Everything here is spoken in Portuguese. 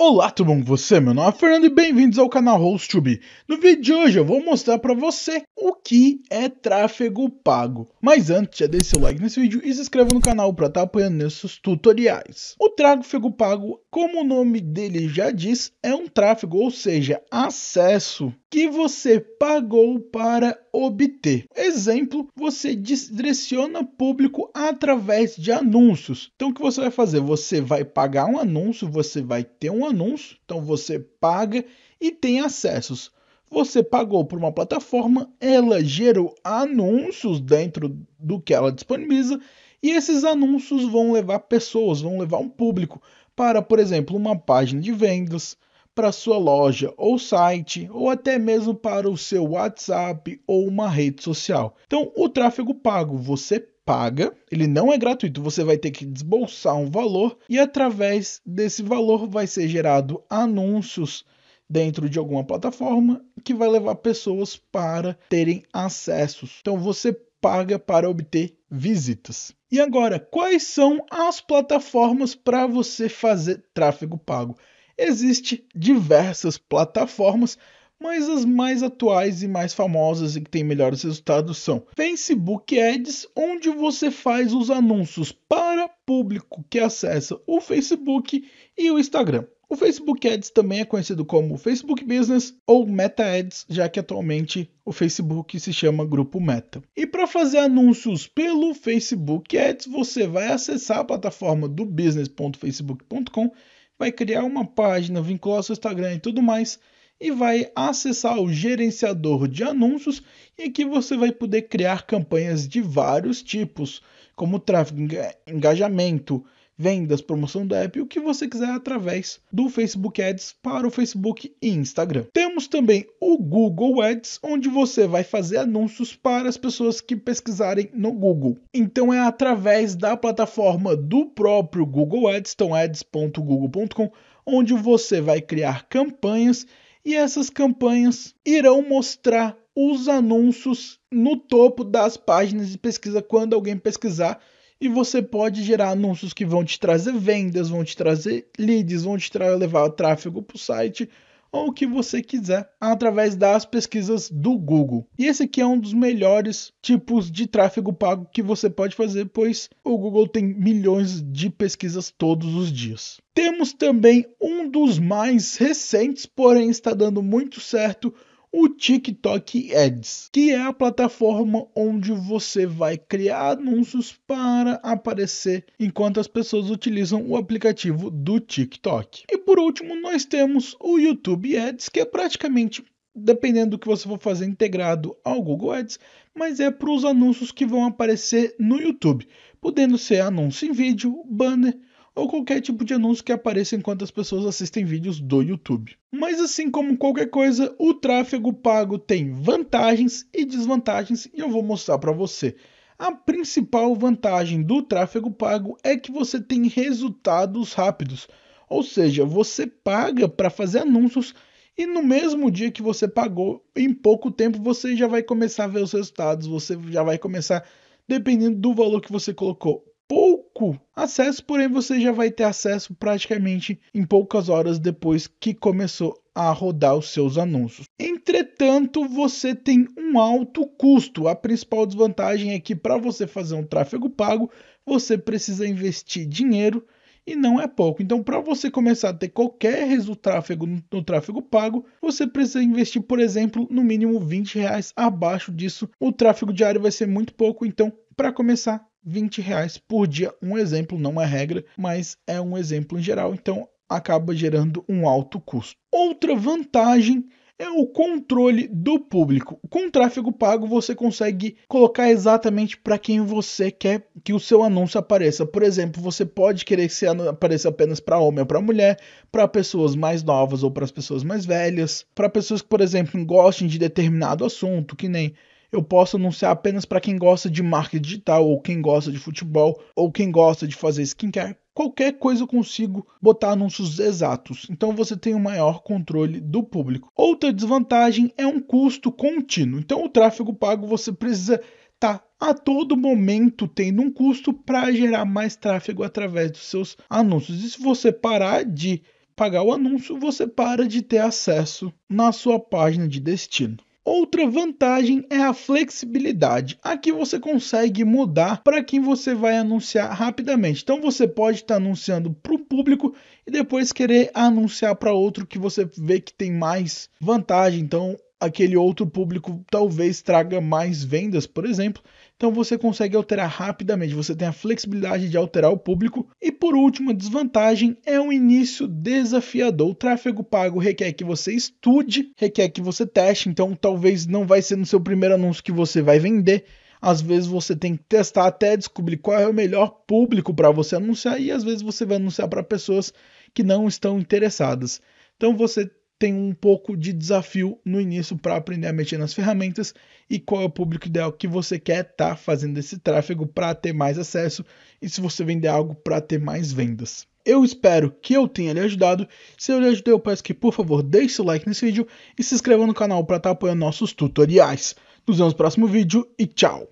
Olá tudo bom com você? Meu nome é Fernando e bem-vindos ao canal HostTube. No vídeo de hoje eu vou mostrar para você o que é tráfego pago. Mas antes, já deixe seu like nesse vídeo e se inscreva no canal para estar tá apoiando nesses tutoriais. O tráfego pago, como o nome dele já diz, é um tráfego, ou seja, acesso que você pagou para obter. Exemplo, você direciona público através de anúncios. Então o que você vai fazer? Você vai pagar um anúncio, você vai ter um anúncio, então você paga e tem acessos. Você pagou por uma plataforma, ela gerou anúncios dentro do que ela disponibiliza e esses anúncios vão levar pessoas, vão levar um público para, por exemplo, uma página de vendas, para sua loja ou site, ou até mesmo para o seu WhatsApp ou uma rede social. Então, o tráfego pago você paga, ele não é gratuito, você vai ter que desbolsar um valor e através desse valor vai ser gerado anúncios dentro de alguma plataforma que vai levar pessoas para terem acessos. Então você paga para obter visitas. E agora, quais são as plataformas para você fazer tráfego pago? Existem diversas plataformas, mas as mais atuais e mais famosas e que têm melhores resultados são Facebook Ads, onde você faz os anúncios para público que acessa o Facebook e o Instagram. O Facebook Ads também é conhecido como Facebook Business ou Meta Ads, já que atualmente o Facebook se chama Grupo Meta. E para fazer anúncios pelo Facebook Ads, você vai acessar a plataforma do business.facebook.com vai criar uma página, vincular seu Instagram e tudo mais, e vai acessar o gerenciador de anúncios e aqui você vai poder criar campanhas de vários tipos, como tráfego, engajamento, vendas, promoção da app, o que você quiser através do Facebook Ads para o Facebook e Instagram. Temos também o Google Ads, onde você vai fazer anúncios para as pessoas que pesquisarem no Google. Então é através da plataforma do próprio Google Ads, então ads.google.com, onde você vai criar campanhas e essas campanhas irão mostrar os anúncios no topo das páginas de pesquisa quando alguém pesquisar e você pode gerar anúncios que vão te trazer vendas, vão te trazer leads, vão te levar tráfego para o site ou o que você quiser através das pesquisas do Google. E esse aqui é um dos melhores tipos de tráfego pago que você pode fazer, pois o Google tem milhões de pesquisas todos os dias. Temos também um dos mais recentes, porém está dando muito certo, o TikTok Ads, que é a plataforma onde você vai criar anúncios para aparecer enquanto as pessoas utilizam o aplicativo do TikTok. E por último, nós temos o YouTube Ads, que é praticamente dependendo do que você for fazer integrado ao Google Ads, mas é para os anúncios que vão aparecer no YouTube, podendo ser anúncio em vídeo, banner ou qualquer tipo de anúncio que apareça enquanto as pessoas assistem vídeos do YouTube. Mas assim como qualquer coisa, o tráfego pago tem vantagens e desvantagens e eu vou mostrar para você. A principal vantagem do tráfego pago é que você tem resultados rápidos, ou seja, você paga para fazer anúncios e no mesmo dia que você pagou, em pouco tempo você já vai começar a ver os resultados, você já vai começar, dependendo do valor que você colocou, pouco pouco acesso, porém você já vai ter acesso praticamente em poucas horas depois que começou a rodar os seus anúncios. Entretanto, você tem um alto custo. A principal desvantagem é que para você fazer um tráfego pago, você precisa investir dinheiro e não é pouco. Então, para você começar a ter qualquer resultado no tráfego pago, você precisa investir, por exemplo, no mínimo 20 reais. Abaixo disso, o tráfego diário vai ser muito pouco. Então, para começar, 20 reais por dia. Um exemplo, não é regra, mas é um exemplo em geral, então acaba gerando um alto custo. Outra vantagem é o controle do público. Com o tráfego pago, você consegue colocar exatamente para quem você quer que o seu anúncio apareça. Por exemplo, você pode querer que apareça apenas para homem ou para mulher, para pessoas mais novas ou para as pessoas mais velhas, para pessoas que, por exemplo, gostem de determinado assunto, que nem eu posso anunciar apenas para quem gosta de marketing digital, ou quem gosta de futebol, ou quem gosta de fazer skincare. Qualquer coisa eu consigo botar anúncios exatos, então você tem um maior controle do público. Outra desvantagem é um custo contínuo, então o tráfego pago você precisa estar tá a todo momento tendo um custo para gerar mais tráfego através dos seus anúncios. E se você parar de pagar o anúncio, você para de ter acesso na sua página de destino. Outra vantagem é a flexibilidade. Aqui você consegue mudar para quem você vai anunciar rapidamente. Então você pode estar tá anunciando para o público e depois querer anunciar para outro que você vê que tem mais vantagem. Então aquele outro público talvez traga mais vendas, por exemplo. Então você consegue alterar rapidamente, você tem a flexibilidade de alterar o público. E por último, a desvantagem é um início desafiador. O tráfego pago requer que você estude, requer que você teste, então talvez não vai ser no seu primeiro anúncio que você vai vender. Às vezes você tem que testar até descobrir qual é o melhor público para você anunciar e às vezes você vai anunciar para pessoas que não estão interessadas. Então você tem um pouco de desafio no início para aprender a mexer nas ferramentas e qual é o público ideal que você quer estar tá fazendo esse tráfego para ter mais acesso e se você vender algo para ter mais vendas. Eu espero que eu tenha lhe ajudado. Se eu lhe ajudei, eu peço que por favor deixe seu like nesse vídeo e se inscreva no canal para estar tá apoiando nossos tutoriais. Nos vemos no próximo vídeo e tchau!